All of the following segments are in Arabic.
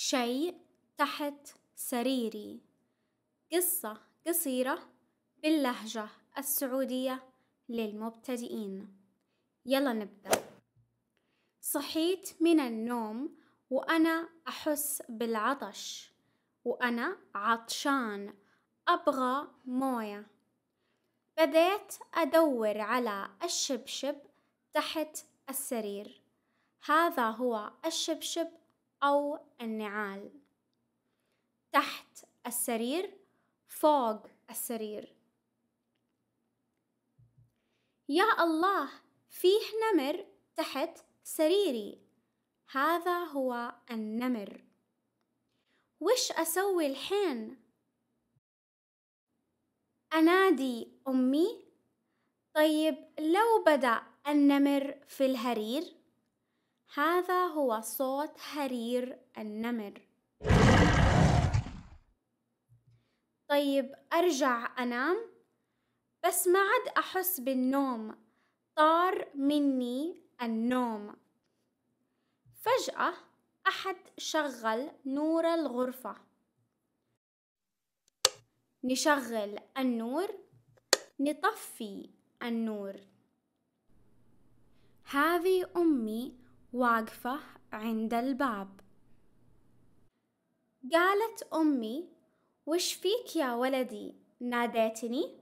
شيء تحت سريري قصة قصيرة باللهجة السعودية للمبتدئين يلا نبدأ صحيت من النوم وأنا أحس بالعطش وأنا عطشان أبغى موية بدأت أدور على الشبشب تحت السرير هذا هو الشبشب أو النعال تحت السرير فوق السرير يا الله فيه نمر تحت سريري هذا هو النمر وش أسوي الحين؟ أنادي أمي طيب لو بدأ النمر في الهرير هذا هو صوت هرير النمر طيب أرجع أنام بس ما عد أحس بالنوم طار مني النوم فجأة أحد شغل نور الغرفة نشغل النور نطفي النور هذه أمي واقفة عند الباب قالت أمي وش فيك يا ولدي ناديتني؟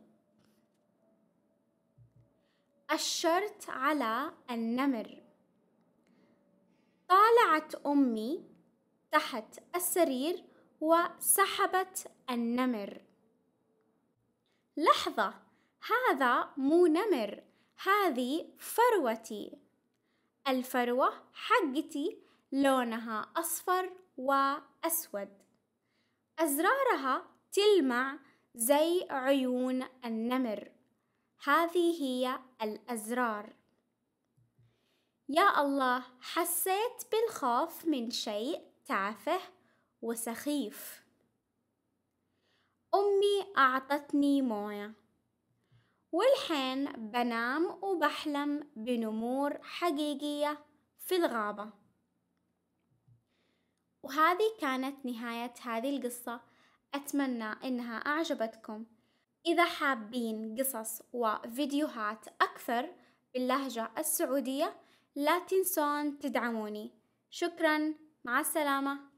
أشرت على النمر طالعت أمي تحت السرير وسحبت النمر لحظة هذا مو نمر هذه فروتي الفروة حقتي لونها أصفر وأسود أزرارها تلمع زي عيون النمر هذه هي الأزرار يا الله حسيت بالخوف من شيء تافه وسخيف أمي أعطتني موية والحين بنام وبحلم بنمور حقيقية في الغابة وهذه كانت نهاية هذه القصة أتمنى إنها أعجبتكم إذا حابين قصص وفيديوهات أكثر باللهجة السعودية لا تنسون تدعموني شكرا مع السلامه